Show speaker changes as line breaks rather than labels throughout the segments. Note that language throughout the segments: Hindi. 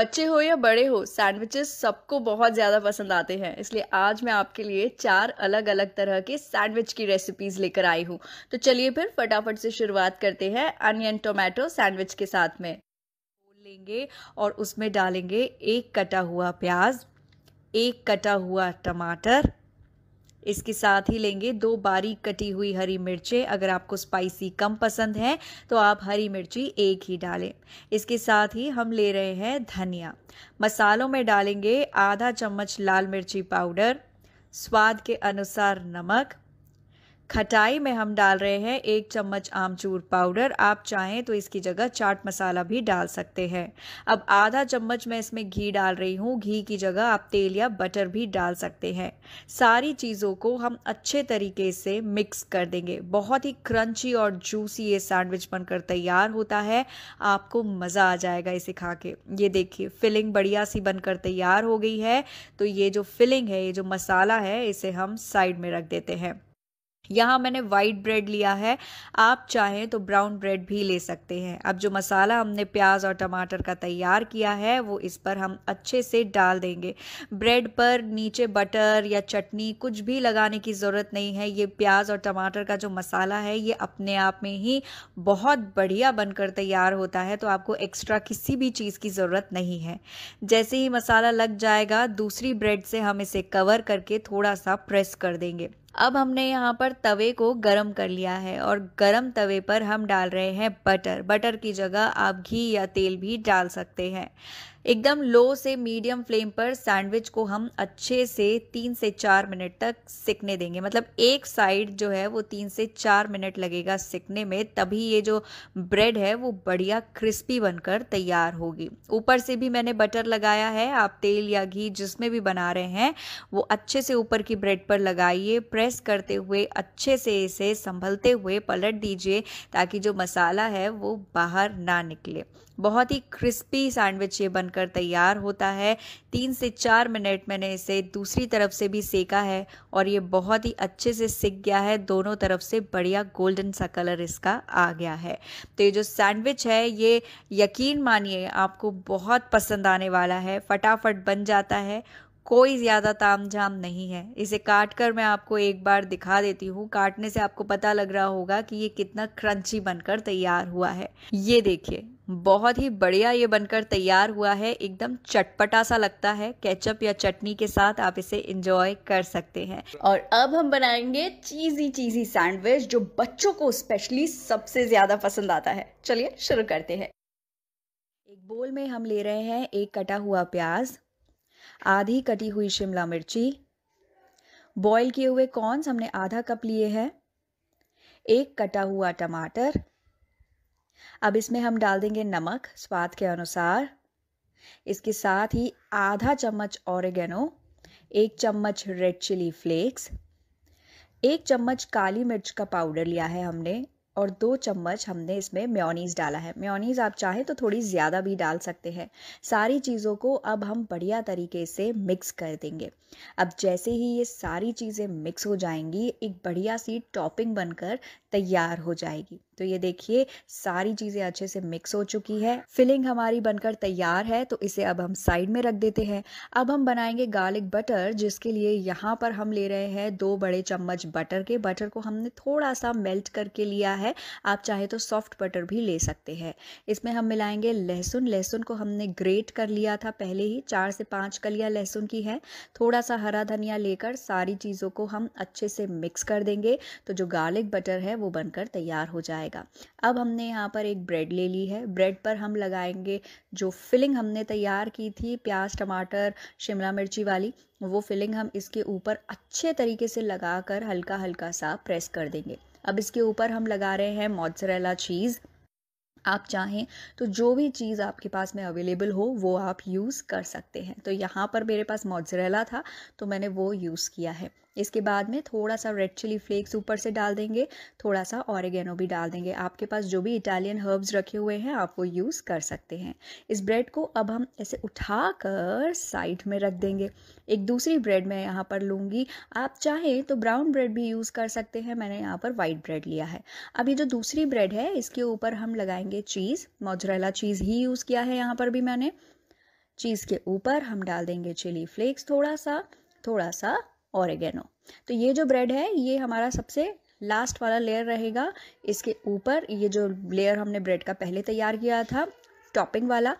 बच्चे हो या बड़े हो सैंडविचेस सबको बहुत ज़्यादा पसंद आते हैं इसलिए आज मैं आपके लिए चार अलग अलग तरह के सैंडविच की रेसिपीज लेकर आई हूँ तो चलिए फिर फटाफट से शुरुआत करते हैं अनियन टोमेटो सैंडविच के साथ में लेंगे और उसमें डालेंगे एक कटा हुआ प्याज एक कटा हुआ टमाटर इसके साथ ही लेंगे दो बारीक कटी हुई हरी मिर्चें अगर आपको स्पाइसी कम पसंद है तो आप हरी मिर्ची एक ही डालें इसके साथ ही हम ले रहे हैं धनिया मसालों में डालेंगे आधा चम्मच लाल मिर्ची पाउडर स्वाद के अनुसार नमक खटाई में हम डाल रहे हैं एक चम्मच आमचूर पाउडर आप चाहें तो इसकी जगह चाट मसाला भी डाल सकते हैं अब आधा चम्मच मैं इसमें घी डाल रही हूँ घी की जगह आप तेल या बटर भी डाल सकते हैं सारी चीज़ों को हम अच्छे तरीके से मिक्स कर देंगे बहुत ही क्रंची और जूसी ये सैंडविच बनकर तैयार होता है आपको मज़ा आ जाएगा इसे खा के ये देखिए फिलिंग बढ़िया सी बनकर तैयार हो गई है तो ये जो फिलिंग है ये जो मसाला है इसे हम साइड में रख देते हैं यहाँ मैंने वाइट ब्रेड लिया है आप चाहें तो ब्राउन ब्रेड भी ले सकते हैं अब जो मसाला हमने प्याज और टमाटर का तैयार किया है वो इस पर हम अच्छे से डाल देंगे ब्रेड पर नीचे बटर या चटनी कुछ भी लगाने की ज़रूरत नहीं है ये प्याज और टमाटर का जो मसाला है ये अपने आप में ही बहुत बढ़िया बनकर तैयार होता है तो आपको एक्स्ट्रा किसी भी चीज़ की ज़रूरत नहीं है जैसे ही मसाला लग जाएगा दूसरी ब्रेड से हम इसे कवर करके थोड़ा सा प्रेस कर देंगे अब हमने यहाँ पर तवे को गरम कर लिया है और गरम तवे पर हम डाल रहे हैं बटर बटर की जगह आप घी या तेल भी डाल सकते हैं एकदम लो से मीडियम फ्लेम पर सैंडविच को हम अच्छे से तीन से चार मिनट तक सिकने देंगे मतलब एक साइड जो है वो तीन से चार मिनट लगेगा सिकने में तभी ये जो ब्रेड है वो बढ़िया क्रिस्पी बनकर तैयार होगी ऊपर से भी मैंने बटर लगाया है आप तेल या घी जिसमें भी बना रहे हैं वो अच्छे से ऊपर की ब्रेड पर लगाइए प्रेस करते हुए अच्छे से इसे संभलते हुए पलट दीजिए ताकि जो मसाला है वो बाहर ना निकले बहुत ही क्रिस्पी सैंडविच ये बनकर तैयार होता है तीन से चार मिनट मैंने इसे दूसरी तरफ से भी सेका है और ये बहुत ही अच्छे से सिक गया है दोनों तरफ से बढ़िया गोल्डन सा कलर इसका आ गया है तो ये जो सैंडविच है ये यकीन मानिए आपको बहुत पसंद आने वाला है फटाफट बन जाता है कोई ज़्यादा ताम झाम नहीं है इसे काट कर मैं आपको एक बार दिखा देती हूँ काटने से आपको पता लग रहा होगा कि ये कितना क्रंची बनकर तैयार हुआ है ये देखिए बहुत ही बढ़िया ये बनकर तैयार हुआ है एकदम चटपटा सा लगता है केचप या चटनी के साथ आप इसे इंजॉय कर सकते हैं और अब हम बनाएंगे चीजी चीजी सैंडविच जो बच्चों को स्पेशली सबसे ज़्यादा पसंद आता है चलिए शुरू करते हैं एक बोल में हम ले रहे हैं एक कटा हुआ प्याज आधी कटी हुई शिमला मिर्ची बॉईल किए हुए कॉर्न्स हमने आधा कप लिए हैं एक कटा हुआ टमाटर अब इसमें हम डाल देंगे नमक स्वाद के अनुसार इसके साथ ही आधा चम्मच औरगेनो एक चम्मच रेड चिली फ्लेक्स एक चम्मच काली मिर्च का पाउडर लिया है हमने और दो चम्मच हमने इसमें म्योनीज़ डाला है म्योनीज़ आप चाहें तो थोड़ी ज़्यादा भी डाल सकते हैं सारी चीज़ों को अब हम बढ़िया तरीके से मिक्स कर देंगे अब जैसे ही ये सारी चीज़ें मिक्स हो जाएंगी एक बढ़िया सी टॉपिंग बनकर तैयार हो जाएगी तो ये देखिए सारी चीज़ें अच्छे से मिक्स हो चुकी है फिलिंग हमारी बनकर तैयार है तो इसे अब हम साइड में रख देते हैं अब हम बनाएंगे गार्लिक बटर जिसके लिए यहाँ पर हम ले रहे हैं दो बड़े चम्मच बटर के बटर को हमने थोड़ा सा मेल्ट करके लिया है है आप चाहे तो सॉफ्ट बटर भी ले सकते हैं इसमें हम मिलाएंगे लहसुन लहसुन को हमने ग्रेट कर लिया था पहले ही चार से पाँच कलियाँ लहसुन की है थोड़ा सा हरा धनिया लेकर सारी चीज़ों को हम अच्छे से मिक्स कर देंगे तो जो गार्लिक बटर है वो बनकर तैयार हो जाएगा अब हमने यहाँ पर एक ब्रेड ले ली है ब्रेड पर हम लगाएंगे जो फिलिंग हमने तैयार की थी प्याज टमाटर शिमला मिर्ची वाली वो फिलिंग हम इसके ऊपर अच्छे तरीके से लगाकर हल्का हल्का सा प्रेस कर देंगे अब इसके ऊपर हम लगा रहे हैं मोजरेला चीज़ आप चाहें तो जो भी चीज़ आपके पास में अवेलेबल हो वो आप यूज़ कर सकते हैं तो यहाँ पर मेरे पास मोजरेला था तो मैंने वो यूज़ किया है इसके बाद में थोड़ा सा रेड चिली फ्लेक्स ऊपर से डाल देंगे थोड़ा सा ऑरिगेनो भी डाल देंगे आपके पास जो भी इटालियन हर्ब्स रखे हुए हैं आप वो यूज़ कर सकते हैं इस ब्रेड को अब हम ऐसे उठा कर साइड में रख देंगे एक दूसरी ब्रेड मैं यहाँ पर लूँगी आप चाहें तो ब्राउन ब्रेड भी यूज़ कर सकते हैं मैंने यहाँ पर वाइट ब्रेड लिया है अब ये जो दूसरी ब्रेड है इसके ऊपर हम लगाएंगे चीज़ मोजरेला चीज़ ही यूज़ किया है यहाँ पर भी मैंने चीज़ के ऊपर हम डाल देंगे चिली फ्लेक्स थोड़ा सा थोड़ा सा ऑरेगेनो तो ये जो ब्रेड है ये हमारा सबसे लास्ट वाला लेयर रहेगा इसके ऊपर ये जो लेयर हमने ब्रेड का पहले तैयार किया था टॉपिंग वाला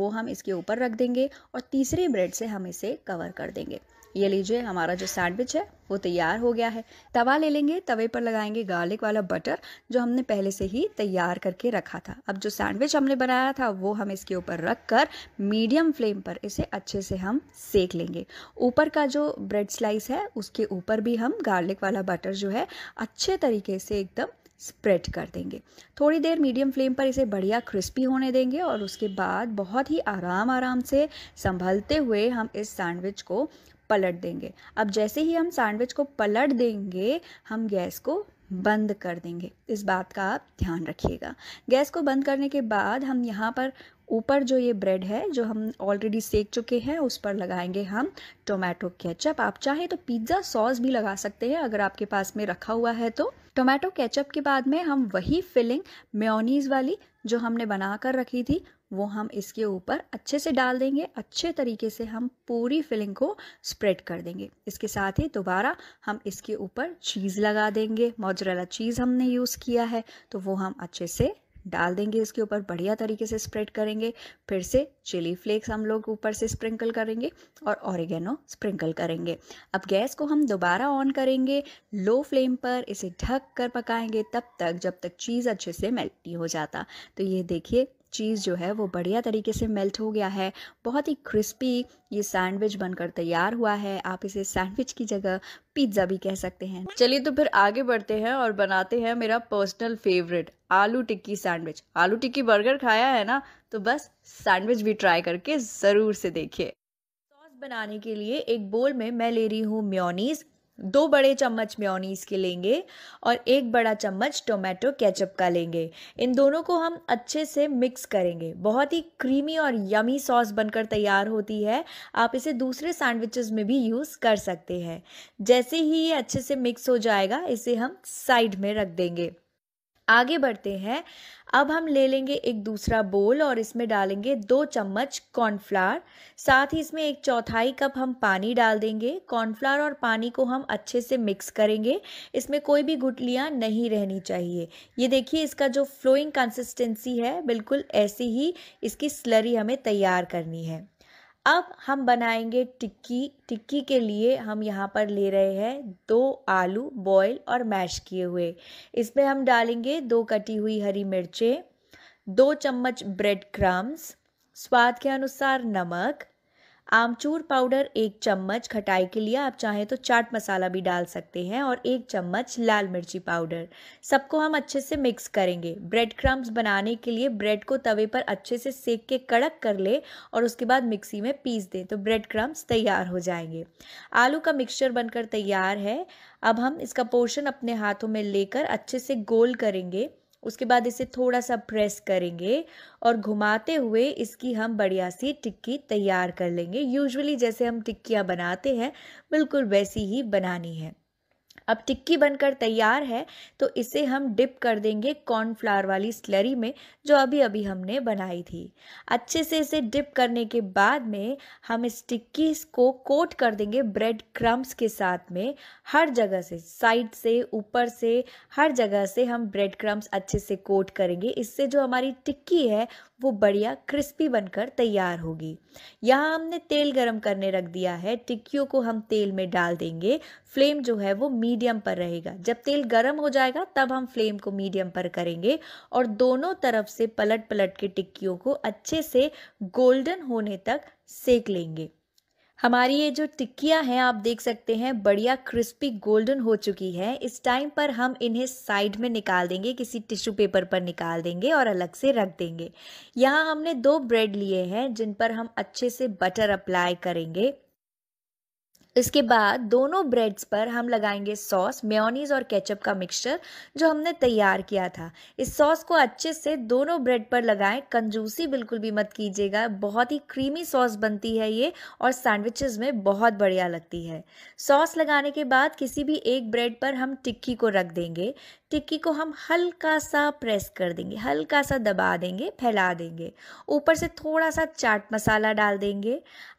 वो हम इसके ऊपर रख देंगे और तीसरे ब्रेड से हम इसे कवर कर देंगे ये लीजिए हमारा जो सैंडविच है वो तैयार हो गया है तवा ले लेंगे तवे पर लगाएंगे गार्लिक वाला बटर जो हमने पहले से ही तैयार करके रखा था अब जो सैंडविच हमने बनाया था वो हम इसके ऊपर रख कर मीडियम फ्लेम पर इसे अच्छे से हम सेक लेंगे ऊपर का जो ब्रेड स्लाइस है उसके ऊपर भी हम गार्लिक वाला बटर जो है अच्छे तरीके से एकदम स्प्रेड कर देंगे थोड़ी देर मीडियम फ्लेम पर इसे बढ़िया क्रिस्पी होने देंगे और उसके बाद बहुत ही आराम आराम से संभलते हुए हम इस सैंडविच को पलट देंगे अब जैसे ही हम सैंडविच को पलट देंगे हम गैस को बंद कर देंगे इस बात का आप ध्यान रखिएगा गैस को बंद करने के बाद हम यहाँ पर ऊपर जो ये ब्रेड है जो हम ऑलरेडी सेक चुके हैं उस पर लगाएंगे हम टोमेटो केचप आप चाहें तो पिज़्ज़ा सॉस भी लगा सकते हैं अगर आपके पास में रखा हुआ है तो टोमेटो केचप के बाद में हम वही फिलिंग म्योनीज़ वाली जो हमने बना कर रखी थी वो हम इसके ऊपर अच्छे से डाल देंगे अच्छे तरीके से हम पूरी फिलिंग को स्प्रेड कर देंगे इसके साथ ही दोबारा हम इसके ऊपर चीज़ लगा देंगे मोजरेला चीज़ हमने यूज़ किया है तो वो हम अच्छे से डाल देंगे इसके ऊपर बढ़िया तरीके से स्प्रेड करेंगे फिर से चिली फ्लेक्स हम लोग ऊपर से स्प्रिंकल करेंगे और ऑरिगेनो स्प्रिंकल करेंगे अब गैस को हम दोबारा ऑन करेंगे लो फ्लेम पर इसे ढक कर पकाएंगे तब तक जब तक चीज़ अच्छे से मेल्ट नहीं हो जाता तो ये देखिए चीज़ जो है वो बढ़िया तरीके से मेल्ट हो गया है बहुत ही क्रिस्पी ये सैंडविच बनकर तैयार हुआ है आप इसे सैंडविच की जगह पिज्ज़ा भी कह सकते हैं चलिए तो फिर आगे बढ़ते हैं और बनाते हैं मेरा पर्सनल फेवरेट आलू टिक्की सैंडविच आलू टिक्की बर्गर खाया है ना तो बस सैंडविच भी ट्राई करके ज़रूर से देखिए सॉस बनाने के लिए एक बोल में मैं ले रही हूँ म्योनीज़ दो बड़े चम्मच म्योनीस के लेंगे और एक बड़ा चम्मच टोमेटो केचप का लेंगे इन दोनों को हम अच्छे से मिक्स करेंगे बहुत ही क्रीमी और यमी सॉस बनकर तैयार होती है आप इसे दूसरे सैंडविचेस में भी यूज़ कर सकते हैं जैसे ही ये अच्छे से मिक्स हो जाएगा इसे हम साइड में रख देंगे आगे बढ़ते हैं अब हम ले लेंगे एक दूसरा बोल और इसमें डालेंगे दो चम्मच कॉर्नफ्लावर साथ ही इसमें एक चौथाई कप हम पानी डाल देंगे कॉर्नफ्लावर और पानी को हम अच्छे से मिक्स करेंगे इसमें कोई भी गुटलियाँ नहीं रहनी चाहिए ये देखिए इसका जो फ्लोइंग कंसिस्टेंसी है बिल्कुल ऐसी ही इसकी स्लरी हमें तैयार करनी है अब हम बनाएंगे टिक्की टिक्की के लिए हम यहाँ पर ले रहे हैं दो आलू बॉयल और मैश किए हुए इसमें हम डालेंगे दो कटी हुई हरी मिर्चें दो चम्मच ब्रेड क्रम्स स्वाद के अनुसार नमक आमचूर पाउडर एक चम्मच खटाई के लिए आप चाहें तो चाट मसाला भी डाल सकते हैं और एक चम्मच लाल मिर्ची पाउडर सबको हम अच्छे से मिक्स करेंगे ब्रेड क्रम्स बनाने के लिए ब्रेड को तवे पर अच्छे से सेक के कड़क कर ले और उसके बाद मिक्सी में पीस दें तो ब्रेड क्रम्स तैयार हो जाएंगे आलू का मिक्सचर बनकर तैयार है अब हम इसका पोर्शन अपने हाथों में लेकर अच्छे से गोल करेंगे उसके बाद इसे थोड़ा सा प्रेस करेंगे और घुमाते हुए इसकी हम बढ़िया सी टिक्की तैयार कर लेंगे यूजुअली जैसे हम टिक्कियाँ बनाते हैं बिल्कुल वैसी ही बनानी है अब टिक्की बनकर तैयार है तो इसे हम डिप कर देंगे कॉर्नफ्लावर वाली स्लरी में जो अभी अभी हमने बनाई थी अच्छे से इसे डिप करने के बाद में हम इस टिक्की को कोट कर देंगे ब्रेड क्रम्स के साथ में हर जगह से साइड से ऊपर से हर जगह से हम ब्रेड क्रम्स अच्छे से कोट करेंगे इससे जो हमारी टिक्की है वो बढ़िया क्रिस्पी बनकर तैयार होगी यहाँ हमने तेल गरम करने रख दिया है टिक्कियों को हम तेल में डाल देंगे फ्लेम जो है वो मीडियम मीडियम पर रहेगा जब तेल गर्म हो जाएगा तब हम फ्लेम को मीडियम पर करेंगे और दोनों तरफ से पलट पलट के टिक्कियों को अच्छे से गोल्डन होने तक सेक लेंगे हमारी ये जो टिक्कियाँ हैं आप देख सकते हैं बढ़िया क्रिस्पी गोल्डन हो चुकी है इस टाइम पर हम इन्हें साइड में निकाल देंगे किसी टिश्यू पेपर पर निकाल देंगे और अलग से रख देंगे यहाँ हमने दो ब्रेड लिए हैं जिन पर हम अच्छे से बटर अप्लाई करेंगे इसके बाद दोनों ब्रेड्स पर हम लगाएंगे सॉस मेयोनीज और केचप का मिक्सचर जो हमने तैयार किया था इस सॉस को अच्छे से दोनों ब्रेड पर लगाएं कंजूसी बिल्कुल भी मत कीजिएगा बहुत ही क्रीमी सॉस बनती है ये और सैंडविचेस में बहुत बढ़िया लगती है सॉस लगाने के बाद किसी भी एक ब्रेड पर हम टिक्की को रख देंगे टिक्की को हम हल्का सा प्रेस कर देंगे हल्का सा दबा देंगे फैला देंगे ऊपर से थोड़ा सा चाट मसाला डाल देंगे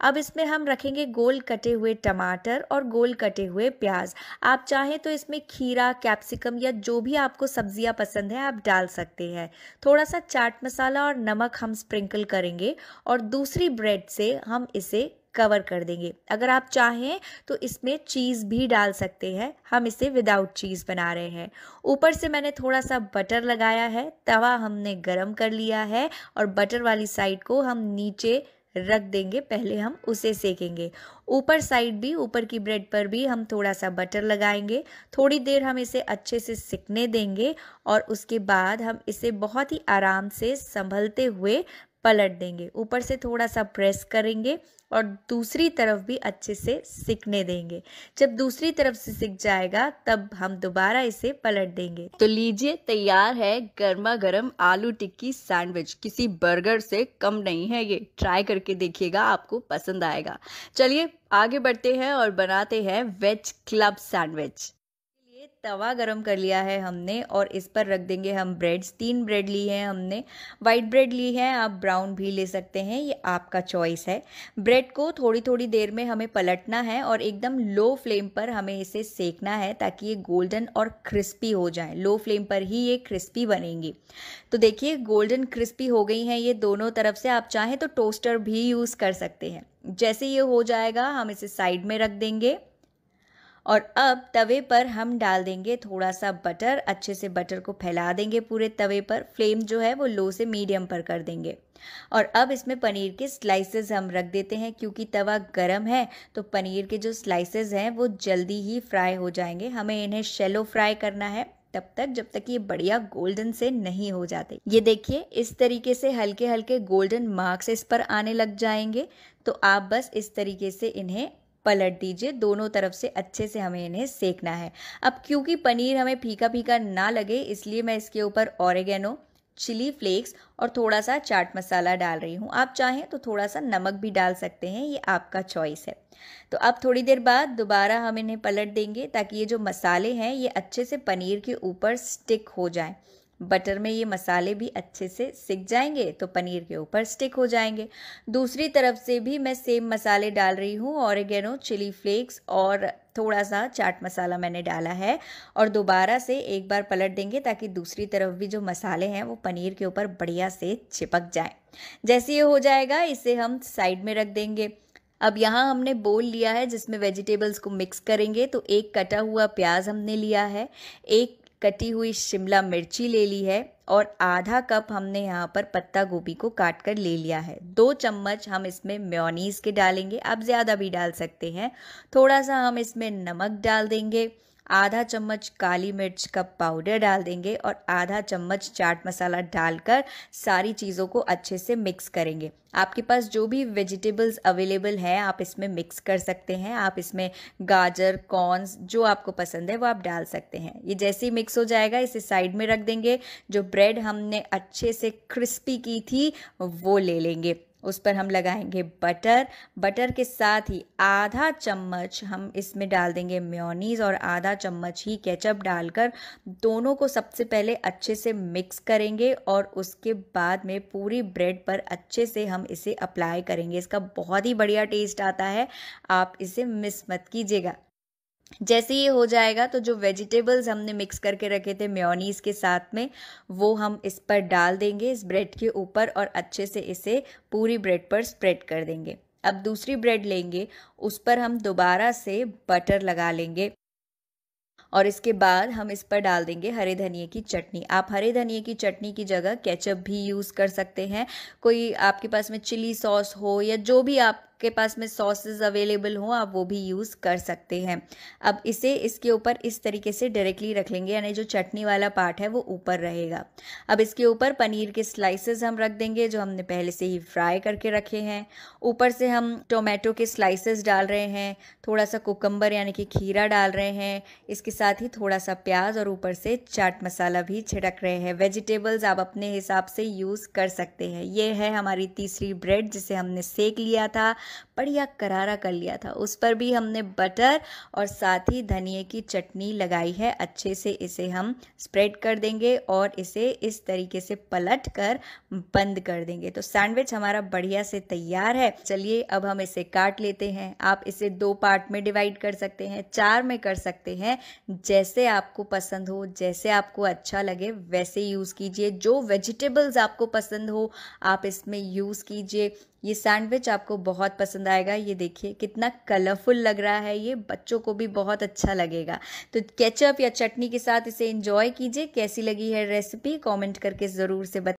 अब इसमें हम रखेंगे गोल कटे हुए टमाटर और गोल कटे हुए प्याज आप चाहें तो इसमें खीरा कैप्सिकम या जो भी आपको सब्जियां पसंद है आप डाल सकते हैं थोड़ा सा चाट मसाला और नमक हम स्प्रिंकल करेंगे और दूसरी ब्रेड से हम इसे कवर कर देंगे अगर आप चाहें तो इसमें चीज़ भी डाल सकते हैं हम इसे विदाउट चीज़ बना रहे हैं ऊपर से मैंने थोड़ा सा बटर लगाया है तवा हमने गरम कर लिया है और बटर वाली साइड को हम नीचे रख देंगे पहले हम उसे सेकेंगे ऊपर साइड भी ऊपर की ब्रेड पर भी हम थोड़ा सा बटर लगाएंगे थोड़ी देर हम इसे अच्छे से सिकने देंगे और उसके बाद हम इसे बहुत ही आराम से संभलते हुए पलट देंगे ऊपर से थोड़ा सा प्रेस करेंगे और दूसरी तरफ भी अच्छे से सिकने देंगे जब दूसरी तरफ से सिक जाएगा तब हम दोबारा इसे पलट देंगे तो लीजिए तैयार है गर्मा गर्म आलू टिक्की सैंडविच किसी बर्गर से कम नहीं है ये ट्राई करके देखिएगा आपको पसंद आएगा चलिए आगे बढ़ते हैं और बनाते हैं वेज क्लब सैंडविच ये तवा गरम कर लिया है हमने और इस पर रख देंगे हम ब्रेड्स तीन ब्रेड ली हैं हमने वाइट ब्रेड ली है आप ब्राउन भी ले सकते हैं ये आपका चॉइस है ब्रेड को थोड़ी थोड़ी देर में हमें पलटना है और एकदम लो फ्लेम पर हमें इसे सेकना है ताकि ये गोल्डन और क्रिस्पी हो जाए लो फ्लेम पर ही ये क्रिस्पी बनेंगी तो देखिए गोल्डन क्रिस्पी हो गई हैं ये दोनों तरफ से आप चाहें तो टोस्टर भी यूज़ कर सकते हैं जैसे ये हो जाएगा हम इसे साइड में रख देंगे और अब तवे पर हम डाल देंगे थोड़ा सा बटर अच्छे से बटर को फैला देंगे पूरे तवे पर फ्लेम जो है वो लो से मीडियम पर कर देंगे और अब इसमें पनीर के स्लाइसेस हम रख देते हैं क्योंकि तवा गर्म है तो पनीर के जो स्लाइसेस हैं वो जल्दी ही फ्राई हो जाएंगे हमें इन्हें शेलो फ्राई करना है तब तक जब तक ये बढ़िया गोल्डन से नहीं हो जाते ये देखिए इस तरीके से हल्के हल्के गोल्डन मार्क्स इस पर आने लग जाएंगे तो आप बस इस तरीके से इन्हें पलट दीजिए दोनों तरफ से अच्छे से हमें इन्हें सेकना है अब क्योंकि पनीर हमें फीका फीका ना लगे इसलिए मैं इसके ऊपर ऑरेगेनो चिली फ्लेक्स और थोड़ा सा चाट मसाला डाल रही हूँ आप चाहें तो थोड़ा सा नमक भी डाल सकते हैं ये आपका चॉइस है तो अब थोड़ी देर बाद दोबारा हम इन्हें पलट देंगे ताकि ये जो मसाले हैं ये अच्छे से पनीर के ऊपर स्टिक हो जाएं बटर में ये मसाले भी अच्छे से सिक जाएंगे तो पनीर के ऊपर स्टिक हो जाएंगे दूसरी तरफ से भी मैं सेम मसाले डाल रही हूँ और ऑरिगेनो चिली फ्लेक्स और थोड़ा सा चाट मसाला मैंने डाला है और दोबारा से एक बार पलट देंगे ताकि दूसरी तरफ भी जो मसाले हैं वो पनीर के ऊपर बढ़िया से चिपक जाए जैसे ये हो जाएगा इसे हम साइड में रख देंगे अब यहाँ हमने बोल लिया है जिसमें वेजिटेबल्स को मिक्स करेंगे तो एक कटा हुआ प्याज हमने लिया है एक कटी हुई शिमला मिर्ची ले ली है और आधा कप हमने यहाँ पर पत्ता गोभी को काट कर ले लिया है दो चम्मच हम इसमें म्योनीस के डालेंगे आप ज़्यादा भी डाल सकते हैं थोड़ा सा हम इसमें नमक डाल देंगे आधा चम्मच काली मिर्च का पाउडर डाल देंगे और आधा चम्मच चाट मसाला डालकर सारी चीज़ों को अच्छे से मिक्स करेंगे आपके पास जो भी वेजिटेबल्स अवेलेबल हैं आप इसमें मिक्स कर सकते हैं आप इसमें गाजर कॉर्नस जो आपको पसंद है वो आप डाल सकते हैं ये जैसे ही मिक्स हो जाएगा इसे साइड में रख देंगे जो ब्रेड हमने अच्छे से क्रिस्पी की थी वो ले लेंगे उस पर हम लगाएंगे बटर बटर के साथ ही आधा चम्मच हम इसमें डाल देंगे म्योनीज और आधा चम्मच ही केचप डालकर दोनों को सबसे पहले अच्छे से मिक्स करेंगे और उसके बाद में पूरी ब्रेड पर अच्छे से हम इसे अप्लाई करेंगे इसका बहुत ही बढ़िया टेस्ट आता है आप इसे मिस मत कीजिएगा जैसे ये हो जाएगा तो जो वेजिटेबल्स हमने मिक्स करके रखे थे म्योनीस के साथ में वो हम इस पर डाल देंगे इस ब्रेड के ऊपर और अच्छे से इसे पूरी ब्रेड पर स्प्रेड कर देंगे अब दूसरी ब्रेड लेंगे उस पर हम दोबारा से बटर लगा लेंगे और इसके बाद हम इस पर डाल देंगे हरे धनिए की चटनी आप हरे धनिए की चटनी की जगह केचप भी यूज़ कर सकते हैं कोई आपके पास में चिली सॉस हो या जो भी आप आपके पास में सॉसेज अवेलेबल हों आप वो भी यूज़ कर सकते हैं अब इसे इसके ऊपर इस तरीके से डायरेक्टली रख लेंगे यानी जो चटनी वाला पार्ट है वो ऊपर रहेगा अब इसके ऊपर पनीर के स्लाइसेस हम रख देंगे जो हमने पहले से ही फ्राई करके रखे हैं ऊपर से हम टोमेटो के स्लाइसेस डाल रहे हैं थोड़ा सा कोकम्बर यानी कि खीरा डाल रहे हैं इसके साथ ही थोड़ा सा प्याज और ऊपर से चाट मसाला भी छिड़क रहे हैं वेजिटेबल्स आप अपने हिसाब से यूज़ कर सकते हैं ये है हमारी तीसरी ब्रेड जिसे हमने सेक लिया था बढ़िया करारा कर लिया था उस पर भी हमने बटर और साथ ही धनिए की चटनी लगाई है अच्छे से इसे हम स्प्रेड कर देंगे और इसे इस तरीके से पलट कर बंद कर देंगे तो सैंडविच हमारा बढ़िया से तैयार है चलिए अब हम इसे काट लेते हैं आप इसे दो पार्ट में डिवाइड कर सकते हैं चार में कर सकते हैं जैसे आपको पसंद हो जैसे आपको अच्छा लगे वैसे यूज़ कीजिए जो वेजिटेबल्स आपको पसंद हो आप इसमें यूज़ कीजिए ये सैंडविच आपको बहुत पसंद आएगा ये देखिए कितना कलरफुल लग रहा है ये बच्चों को भी बहुत अच्छा लगेगा तो केचप या चटनी के साथ इसे इंजॉय कीजिए कैसी लगी है रेसिपी कमेंट करके ज़रूर से बता